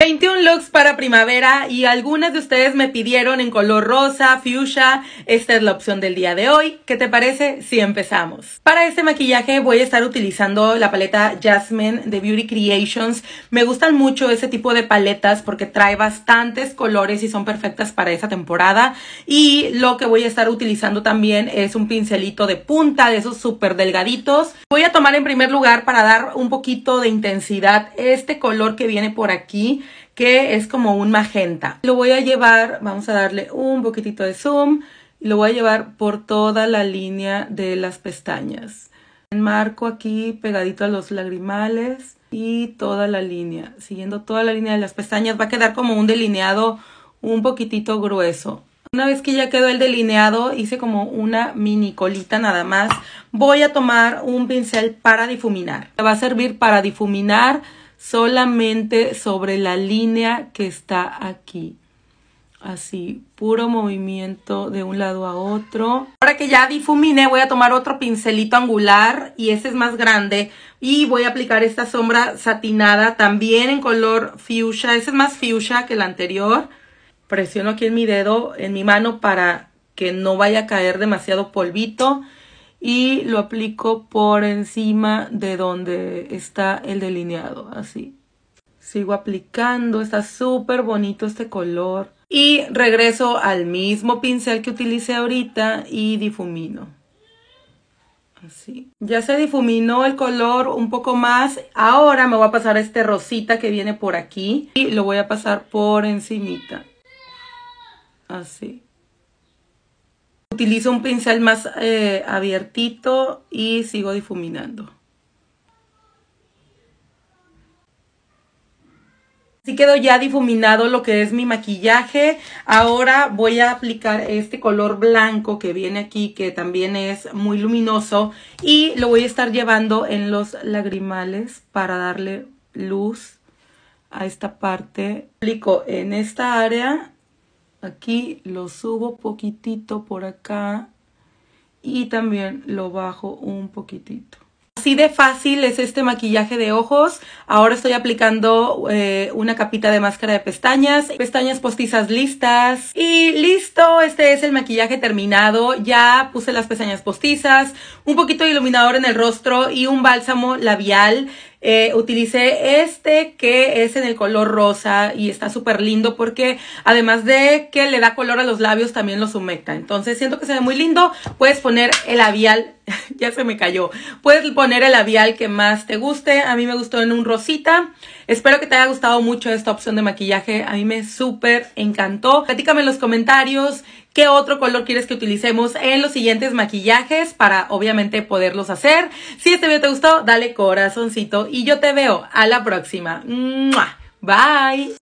21 looks para primavera y algunas de ustedes me pidieron en color rosa, fuchsia. Esta es la opción del día de hoy. ¿Qué te parece si empezamos? Para este maquillaje voy a estar utilizando la paleta Jasmine de Beauty Creations. Me gustan mucho ese tipo de paletas porque trae bastantes colores y son perfectas para esa temporada. Y lo que voy a estar utilizando también es un pincelito de punta de esos súper delgaditos. Voy a tomar en primer lugar para dar un poquito de intensidad este color que viene por aquí que es como un magenta. Lo voy a llevar, vamos a darle un poquitito de zoom, y lo voy a llevar por toda la línea de las pestañas. Enmarco aquí pegadito a los lagrimales y toda la línea, siguiendo toda la línea de las pestañas, va a quedar como un delineado un poquitito grueso. Una vez que ya quedó el delineado, hice como una mini colita nada más. Voy a tomar un pincel para difuminar. Me va a servir para difuminar solamente sobre la línea que está aquí. Así, puro movimiento de un lado a otro. Ahora que ya difumine, voy a tomar otro pincelito angular y ese es más grande. Y voy a aplicar esta sombra satinada también en color fuchsia. Ese es más fuchsia que el anterior. Presiono aquí en mi dedo, en mi mano, para que no vaya a caer demasiado polvito y lo aplico por encima de donde está el delineado, así. Sigo aplicando, está súper bonito este color. Y regreso al mismo pincel que utilicé ahorita y difumino. Así. Ya se difuminó el color un poco más. Ahora me voy a pasar este rosita que viene por aquí. Y lo voy a pasar por encimita. Así. Utilizo un pincel más eh, abiertito y sigo difuminando. Así quedó ya difuminado lo que es mi maquillaje. Ahora voy a aplicar este color blanco que viene aquí, que también es muy luminoso. Y lo voy a estar llevando en los lagrimales para darle luz a esta parte. Aplico en esta área Aquí lo subo poquitito por acá y también lo bajo un poquitito. Así de fácil es este maquillaje de ojos. Ahora estoy aplicando eh, una capita de máscara de pestañas, pestañas postizas listas. Y listo, este es el maquillaje terminado. Ya puse las pestañas postizas, un poquito de iluminador en el rostro y un bálsamo labial. Eh, utilicé este que es en el color rosa y está súper lindo porque además de que le da color a los labios también los humecta. Entonces siento que se ve muy lindo. Puedes poner el labial, ya se me cayó. Puedes poner el labial que más te guste. A mí me gustó en un rosita. Espero que te haya gustado mucho esta opción de maquillaje. A mí me súper encantó. Platícame en los comentarios qué otro color quieres que utilicemos en los siguientes maquillajes para obviamente poderlos hacer. Si este video te gustó, dale corazoncito y yo te veo a la próxima. Bye.